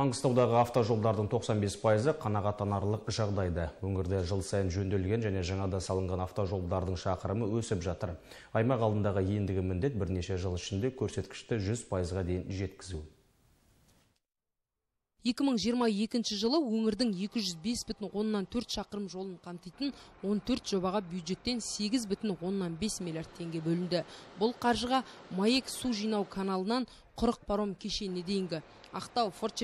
маңғыстаудағы автожолдардың 95 пайызы қанағаттанарлық жағдайда өңірде жыл сайын жөнделген және жаңада салынған автожолдардың шақырымы өсіп жатыр аймақ алдындағы ендігі міндет бірнеше жыл ішінде көрсеткішті 100 пайызға дейін жеткізу 2022 жылы өңірдің 205 бүтін оннан төрт шақырым жолын қамтитын 14 жобаға бюджеттен 8 бүтін оннан миллиард теңге бөлінді бұл қаржыға маек су жинау каналынан құрық паром кешеніне дейінгі ақтау форт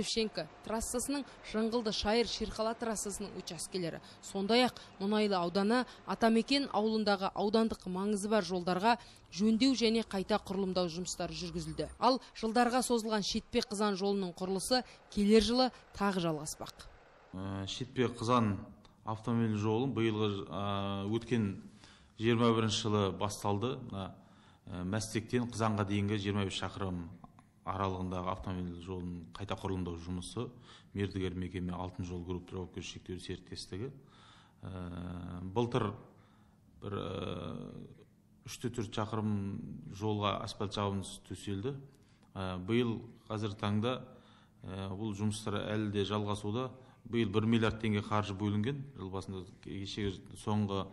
трассасының жыңғылды шайыр шерқала трассасының учаскелері сондай ақ мұнайлы ауданы атамекен ауылындағы аудандық маңызы бар жолдарға жөндеу және қайта құрылымдау жұмыстары жүргізілді ал жылдарға созылған шетпе қызан жолының құрылысы келер жылы тағы жалғаспақ ә, шетпе қызан автомобиль жолы биылғы ә, өткен 21 жылы басталды ә, мәстектен қызанға дейінгі 23 шақырым аралығындағы автомобиль жолын қайта құрылымдау жұмысы мердігер мекеме алтын жол групп жауапкершілігі шектеулі серіктестігі э, былтыр бір э, үш те төрт шақырым жолға асфальт жабындысы төселді ә, биыл қазіргі таңда бұл жұмыстар әлі де жалғасуда биыл бір миллиард теңге қаржы бөлінген жыл басында кешегі соңғы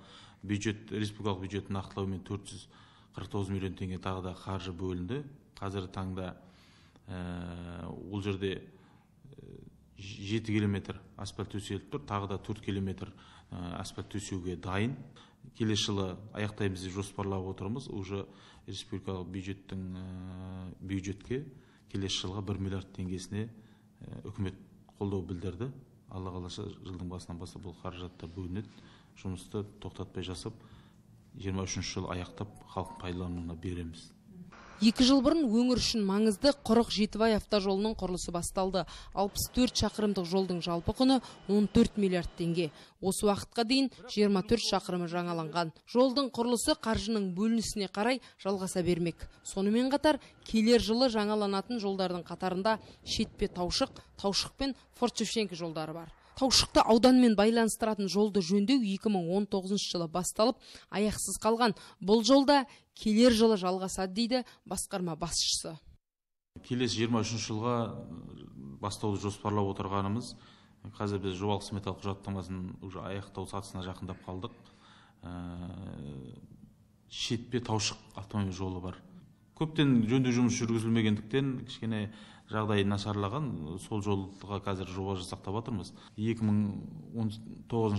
бюджет республикалық бюджетті нақтылаумен төрт жүз қырық тоғыз миллион теңге тағы да қаржы бөлінді қазіргі таңда Э, ол жерде э, жеті километр асфальт төселіп тұр тағы да төрт километр э, асфальт төсеуге дайын келесі жылы аяқтаймыз деп жоспарлап отырмыз уже республикалық бюджеттің бюджетке келесі жылға бір миллиард теңгесіне үкімет қолдау білдірді алла қаласа жылдың басынан бастап бұл қаражаттар бөлінеді жұмысты тоқтатпай жасап жиырма үшінші жылы аяқтап халық пайдалануына береміз екі жыл бұрын өңір үшін маңызды 47 бай автожолының құрылысы басталды 64 шақырымдық жолдың жалпы құны 14 миллиард теңге осы уақытқа дейін 24 шақырымы жаңаланған жолдың құрылысы қаржының бөлінісіне қарай жалғаса бермек сонымен қатар келер жылы жаңаланатын жолдардың қатарында шетпе таушық таушық пен форт жолдары бар таушықты ауданмен байланыстыратын жолды жөндеу 2019 жылы басталып аяқсыз қалған бұл жолда келер жылы жалғасады дейді басқарма басшысы келесі 23 жылға бастауды жоспарлап отырғанымыз қазір біз жобалық сметалық құжаттамасын уже аяқтау сатысына жақындап қалдық ә, шетпе таушық автомобиль жолы бар көптен жөндеу жұмыс жүргізілмегендіктен кішкене жағдайы нашарлаған сол жолға қазір жоба жасақтап жатырмыз екі мың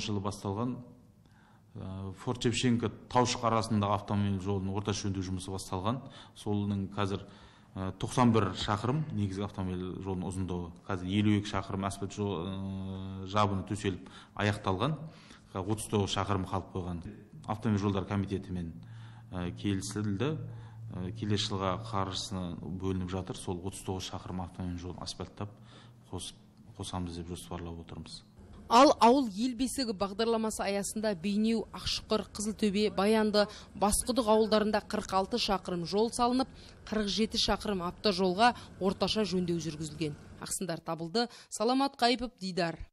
жылы басталған э, форт шевченко таушық арасындағы автомобиль жолының орташа жөндеу жұмысы басталған соның қазір 91 э, шақырым негізгі автомобиль жолының ұзындығы қазір елу екі шақырым асфальт э, жабыны төселіп аяқталған отыз тоғыз шақырым қалып қойған автомобиль жолдары комитетімен келісілді Э, келесі жылға қаржысына бөлініп жатыр сол 39 шақырым автомобиль жолын асфальттап қосып қосамыз деп жоспарлап отырмыз ал ауыл ел бесігі бағдарламасы аясында бейнеу ақшұқыр қызылтөбе баянды басқұдық ауылдарында 46 шақырым жол салынып 47 шақырым автожолға орташа жөндеу жүргізілген ақсындар табылды саламат қайыпов дидар